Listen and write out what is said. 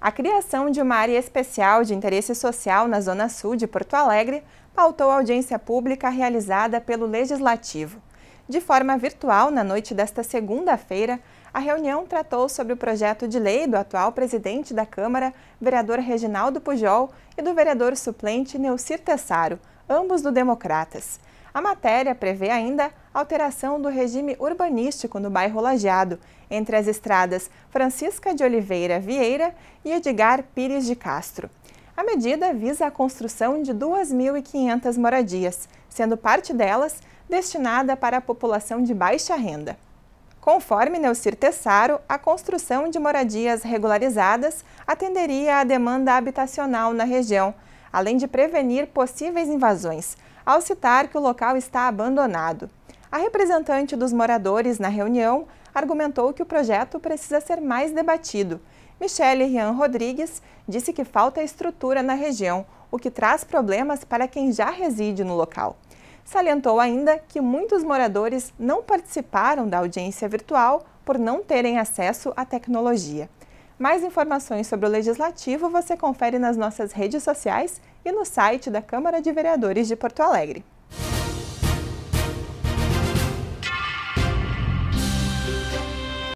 A criação de uma área especial de interesse social na Zona Sul de Porto Alegre pautou a audiência pública realizada pelo Legislativo. De forma virtual, na noite desta segunda-feira, a reunião tratou sobre o projeto de lei do atual presidente da Câmara, vereador Reginaldo Pujol, e do vereador suplente Neucir Tessaro, ambos do Democratas. A matéria prevê ainda alteração do regime urbanístico no bairro Lajeado, entre as estradas Francisca de Oliveira Vieira e Edgar Pires de Castro. A medida visa a construção de 2.500 moradias, sendo parte delas destinada para a população de baixa renda. Conforme Neucir Tessaro, a construção de moradias regularizadas atenderia à demanda habitacional na região, além de prevenir possíveis invasões, ao citar que o local está abandonado. A representante dos moradores na reunião argumentou que o projeto precisa ser mais debatido. Michele Rian Rodrigues disse que falta estrutura na região, o que traz problemas para quem já reside no local. Salientou ainda que muitos moradores não participaram da audiência virtual por não terem acesso à tecnologia. Mais informações sobre o Legislativo você confere nas nossas redes sociais e no site da Câmara de Vereadores de Porto Alegre.